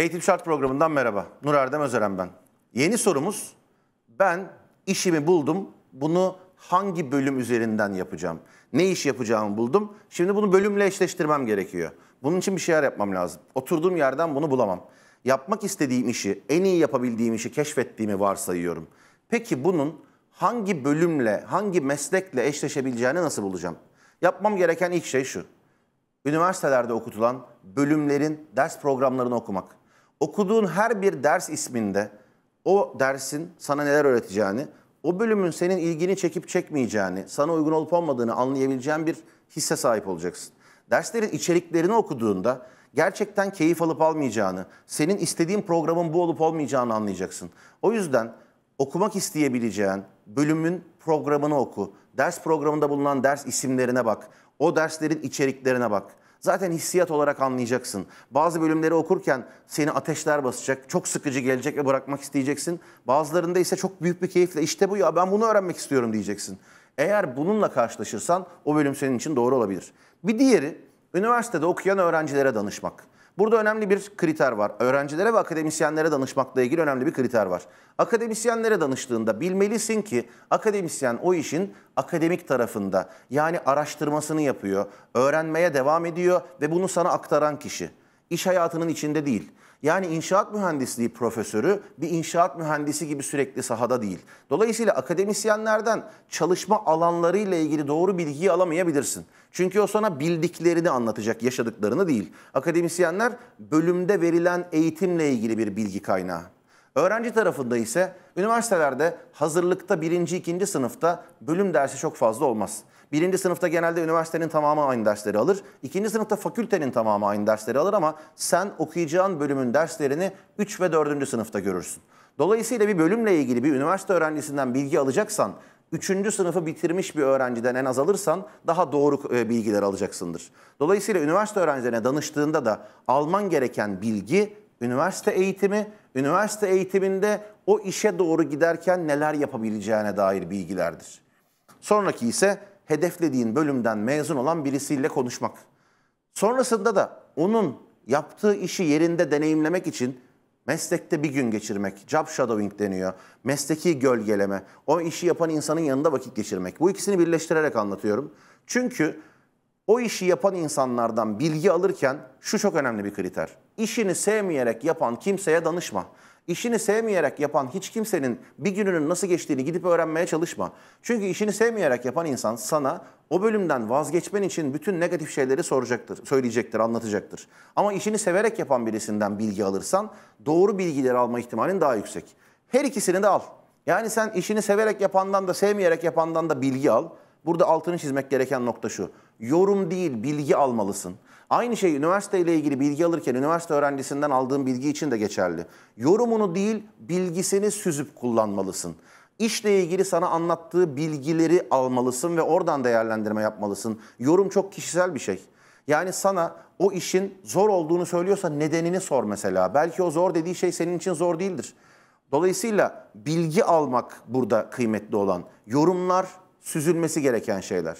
Eğitim Şart programından merhaba. Nur Erdem Özeren ben. Yeni sorumuz, ben işimi buldum, bunu hangi bölüm üzerinden yapacağım? Ne iş yapacağımı buldum, şimdi bunu bölümle eşleştirmem gerekiyor. Bunun için bir şeyler yapmam lazım. Oturduğum yerden bunu bulamam. Yapmak istediğim işi, en iyi yapabildiğim işi keşfettiğimi varsayıyorum. Peki bunun hangi bölümle, hangi meslekle eşleşebileceğini nasıl bulacağım? Yapmam gereken ilk şey şu. Üniversitelerde okutulan bölümlerin ders programlarını okumak okuduğun her bir ders isminde o dersin sana neler öğreteceğini, o bölümün senin ilgini çekip çekmeyeceğini, sana uygun olup olmadığını anlayabileceğin bir hisse sahip olacaksın. Derslerin içeriklerini okuduğunda gerçekten keyif alıp almayacağını, senin istediğin programın bu olup olmayacağını anlayacaksın. O yüzden okumak isteyebileceğin bölümün programını oku. Ders programında bulunan ders isimlerine bak. O derslerin içeriklerine bak. Zaten hissiyat olarak anlayacaksın. Bazı bölümleri okurken seni ateşler basacak, çok sıkıcı gelecek ve bırakmak isteyeceksin. Bazılarında ise çok büyük bir keyifle işte bu ya ben bunu öğrenmek istiyorum diyeceksin. Eğer bununla karşılaşırsan o bölüm senin için doğru olabilir. Bir diğeri üniversitede okuyan öğrencilere danışmak. Burada önemli bir kriter var. Öğrencilere ve akademisyenlere danışmakla ilgili önemli bir kriter var. Akademisyenlere danıştığında bilmelisin ki akademisyen o işin akademik tarafında yani araştırmasını yapıyor, öğrenmeye devam ediyor ve bunu sana aktaran kişi. İş hayatının içinde değil. Yani inşaat mühendisliği profesörü bir inşaat mühendisi gibi sürekli sahada değil. Dolayısıyla akademisyenlerden çalışma alanlarıyla ilgili doğru bilgiyi alamayabilirsin. Çünkü o sana bildiklerini anlatacak, yaşadıklarını değil. Akademisyenler bölümde verilen eğitimle ilgili bir bilgi kaynağı. Öğrenci tarafında ise üniversitelerde hazırlıkta birinci, ikinci sınıfta bölüm dersi çok fazla olmaz. Birinci sınıfta genelde üniversitenin tamamı aynı dersleri alır. İkinci sınıfta fakültenin tamamı aynı dersleri alır ama sen okuyacağın bölümün derslerini 3 ve 4. sınıfta görürsün. Dolayısıyla bir bölümle ilgili bir üniversite öğrencisinden bilgi alacaksan üçüncü sınıfı bitirmiş bir öğrenciden en az alırsan daha doğru e, bilgiler alacaksındır. Dolayısıyla üniversite öğrencilerine danıştığında da alman gereken bilgi üniversite eğitimi, üniversite eğitiminde o işe doğru giderken neler yapabileceğine dair bilgilerdir. Sonraki ise hedeflediğin bölümden mezun olan birisiyle konuşmak. Sonrasında da onun yaptığı işi yerinde deneyimlemek için meslekte bir gün geçirmek, job shadowing deniyor. Mesleki gölgeleme, o işi yapan insanın yanında vakit geçirmek. Bu ikisini birleştirerek anlatıyorum. Çünkü o işi yapan insanlardan bilgi alırken şu çok önemli bir kriter. İşini sevmeyerek yapan kimseye danışma. İşini sevmeyerek yapan hiç kimsenin bir gününün nasıl geçtiğini gidip öğrenmeye çalışma. Çünkü işini sevmeyerek yapan insan sana o bölümden vazgeçmen için bütün negatif şeyleri soracaktır, söyleyecektir, anlatacaktır. Ama işini severek yapan birisinden bilgi alırsan doğru bilgileri alma ihtimalin daha yüksek. Her ikisini de al. Yani sen işini severek yapandan da sevmeyerek yapandan da bilgi al. Burada altını çizmek gereken nokta şu. Yorum değil bilgi almalısın. Aynı şey üniversiteyle ilgili bilgi alırken üniversite öğrencisinden aldığın bilgi için de geçerli. Yorumunu değil bilgisini süzüp kullanmalısın. İşle ilgili sana anlattığı bilgileri almalısın ve oradan değerlendirme yapmalısın. Yorum çok kişisel bir şey. Yani sana o işin zor olduğunu söylüyorsa nedenini sor mesela. Belki o zor dediği şey senin için zor değildir. Dolayısıyla bilgi almak burada kıymetli olan. Yorumlar süzülmesi gereken şeyler.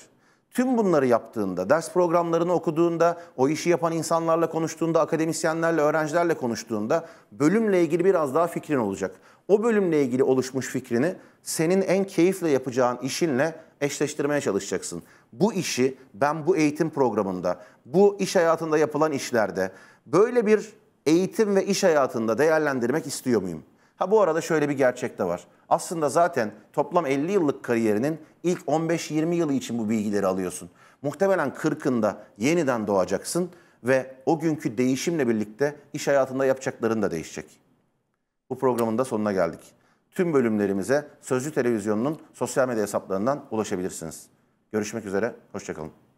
Tüm bunları yaptığında, ders programlarını okuduğunda, o işi yapan insanlarla konuştuğunda, akademisyenlerle, öğrencilerle konuştuğunda bölümle ilgili biraz daha fikrin olacak. O bölümle ilgili oluşmuş fikrini senin en keyifle yapacağın işinle eşleştirmeye çalışacaksın. Bu işi ben bu eğitim programında, bu iş hayatında yapılan işlerde böyle bir eğitim ve iş hayatında değerlendirmek istiyor muyum? Ha bu arada şöyle bir gerçek de var. Aslında zaten toplam 50 yıllık kariyerinin ilk 15-20 yılı için bu bilgileri alıyorsun. Muhtemelen 40'ında yeniden doğacaksın ve o günkü değişimle birlikte iş hayatında yapacakların da değişecek. Bu programın da sonuna geldik. Tüm bölümlerimize Sözcü Televizyonu'nun sosyal medya hesaplarından ulaşabilirsiniz. Görüşmek üzere, hoşçakalın.